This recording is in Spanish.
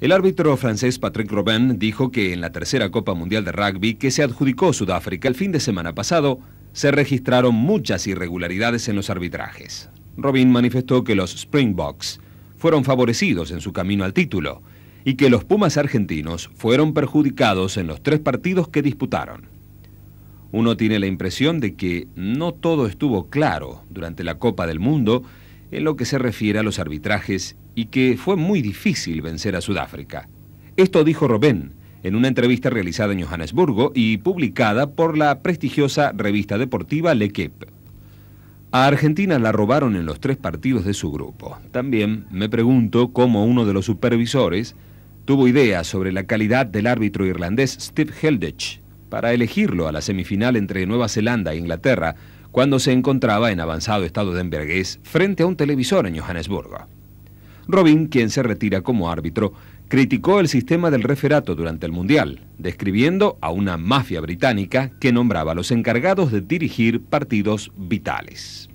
El árbitro francés Patrick Robin dijo que en la tercera Copa Mundial de Rugby que se adjudicó Sudáfrica el fin de semana pasado, se registraron muchas irregularidades en los arbitrajes. Robin manifestó que los Springboks fueron favorecidos en su camino al título y que los Pumas argentinos fueron perjudicados en los tres partidos que disputaron. Uno tiene la impresión de que no todo estuvo claro durante la Copa del Mundo en lo que se refiere a los arbitrajes y que fue muy difícil vencer a Sudáfrica. Esto dijo Robén en una entrevista realizada en Johannesburgo y publicada por la prestigiosa revista deportiva L'Equipe. A Argentina la robaron en los tres partidos de su grupo. También me pregunto cómo uno de los supervisores tuvo ideas sobre la calidad del árbitro irlandés Steve Heldich para elegirlo a la semifinal entre Nueva Zelanda e Inglaterra, cuando se encontraba en avanzado estado de embriaguez frente a un televisor en Johannesburgo. Robin, quien se retira como árbitro, criticó el sistema del referato durante el Mundial, describiendo a una mafia británica que nombraba a los encargados de dirigir partidos vitales.